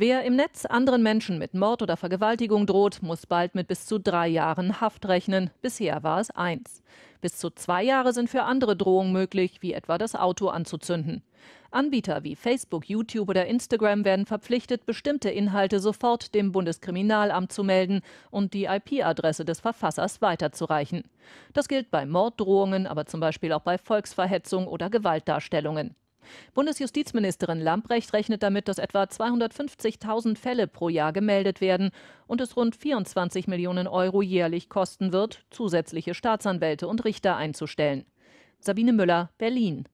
Wer im Netz anderen Menschen mit Mord oder Vergewaltigung droht, muss bald mit bis zu drei Jahren Haft rechnen. Bisher war es eins. Bis zu zwei Jahre sind für andere Drohungen möglich, wie etwa das Auto anzuzünden. Anbieter wie Facebook, YouTube oder Instagram werden verpflichtet, bestimmte Inhalte sofort dem Bundeskriminalamt zu melden und die IP-Adresse des Verfassers weiterzureichen. Das gilt bei Morddrohungen, aber zum Beispiel auch bei Volksverhetzung oder Gewaltdarstellungen. Bundesjustizministerin Lamprecht rechnet damit, dass etwa 250.000 Fälle pro Jahr gemeldet werden und es rund 24 Millionen Euro jährlich kosten wird, zusätzliche Staatsanwälte und Richter einzustellen. Sabine Müller, Berlin.